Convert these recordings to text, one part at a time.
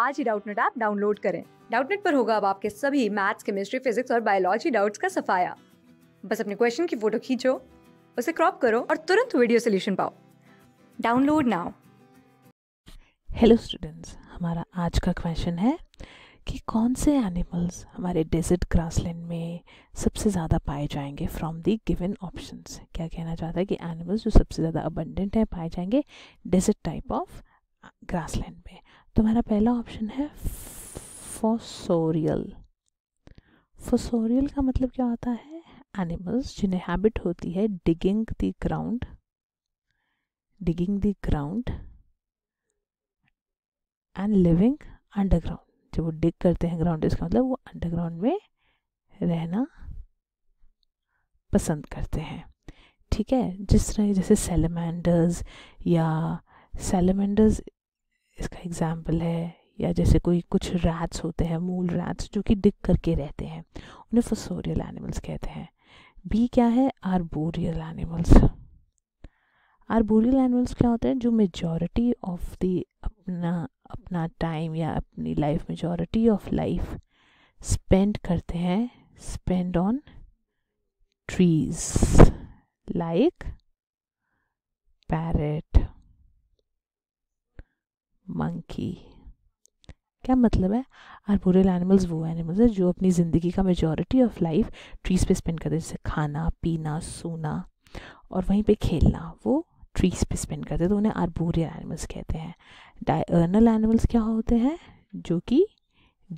आज ही Doubtnut app download करें डाउटनेट पर होगा अब आपके सभी मैथ्स केमिस्ट्री फिजिक्स और बायोलॉजी डाउट्स का सफाया बस अपने क्वेश्चन की फोटो खींचो उसे क्रॉप करो और तुरंत वीडियो सोल्यूशन पाओ डाउनलोड नाउ हेलो स्टूडेंट्स हमारा आज का क्वेश्चन है कि कौन से एनिमल्स हमारे डेजर्ट ग्रासलैंड में सबसे ज़्यादा पाए जाएंगे फ्रॉम दी गिवन ऑप्शंस क्या कहना चाहता है कि एनिमल्स जो सबसे ज़्यादा अबंडेंट हैं पाए जाएंगे डेजर्ट टाइप ऑफ ग्रासलैंड में तुम्हारा पहला ऑप्शन है फोसोरियल फोसोरियल का मतलब क्या होता है एनिमल्स जिन्हें हैबिट होती है digging the ground digging the ground and living underground जब वो डिग करते हैं ग्राउंड इसका मतलब वो अंडरग्राउंड में रहना पसंद करते हैं ठीक है जिस तरह जैसे सेलमेंडर्स या सेलमेंडर्स इसका एग्ज़ाम्पल है या जैसे कोई कुछ रैट्स होते हैं मूल रैट्स जो कि डिग करके रहते हैं उन्हें फसोरियल एनिमल्स कहते हैं बी क्या है आरबोरियल एनिमल्स आरबोरियल एनिमल्स क्या होते हैं जो मेजॉरिटी ऑफ दी अपना अपना टाइम या अपनी life majority of life spend करते हैं spend on trees like parrot monkey क्या मतलब है आर्बोरियल एनिमल्स वो एनिमल्स हैं जो अपनी ज़िंदगी का मेजॉरिटी ऑफ लाइफ ट्रीज पे स्पेंड करते हैं जैसे खाना पीना सोना और वहीं पे खेलना वो ट्रीज पे स्पेंड करते हैं तो उन्हें आर्बोरियल एनिमल्स कहते हैं डायर्नल एनिमल्स क्या होते हैं जो कि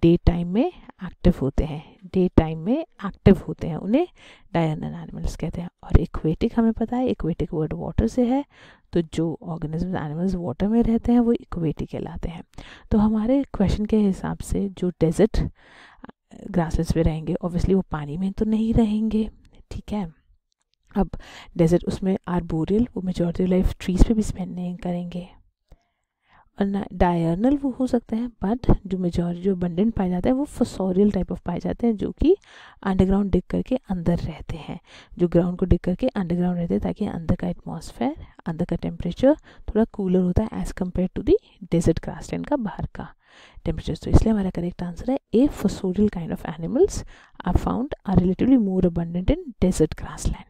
डे टाइम में एक्टिव होते हैं डे टाइम में एक्टिव होते हैं उन्हें डायनल एनिमल्स कहते हैं और इक्वेटिक हमें पता है इक्वेटिक वर्ड वाटर से है तो जो ऑर्गेनिज्म एनिमल्स वाटर में रहते हैं वो इक्वेटिक कहलाते हैं तो हमारे क्वेश्चन के हिसाब से जो डेजर्ट ग्रासेस पे रहेंगे ऑब्वियसली वो पानी में तो नहीं रहेंगे ठीक है अब डेजर्ट उसमें आर्बोरियल वो मेजोरिटी लाइफ ट्रीज पे भी स्पेंड नहीं करेंगे डायर्नल वो हो सकते हैं बट जो मेजोरिटी जो अबंडेंट पाए जाते हैं वो फसोरियल टाइप ऑफ पाए जाते हैं जो कि अंडरग्राउंड डिग करके अंदर रहते हैं जो ग्राउंड को डिग करके अंडरग्राउंड रहते हैं ताकि अंदर का एटमोसफेयर अंदर का टेम्परेचर थोड़ा कूलर होता है as compare to the desert grassland का बाहर का टेम्परेचर तो इसलिए हमारा करेक्ट आंसर है a fossorial kind of animals are found are relatively more abundant in desert grassland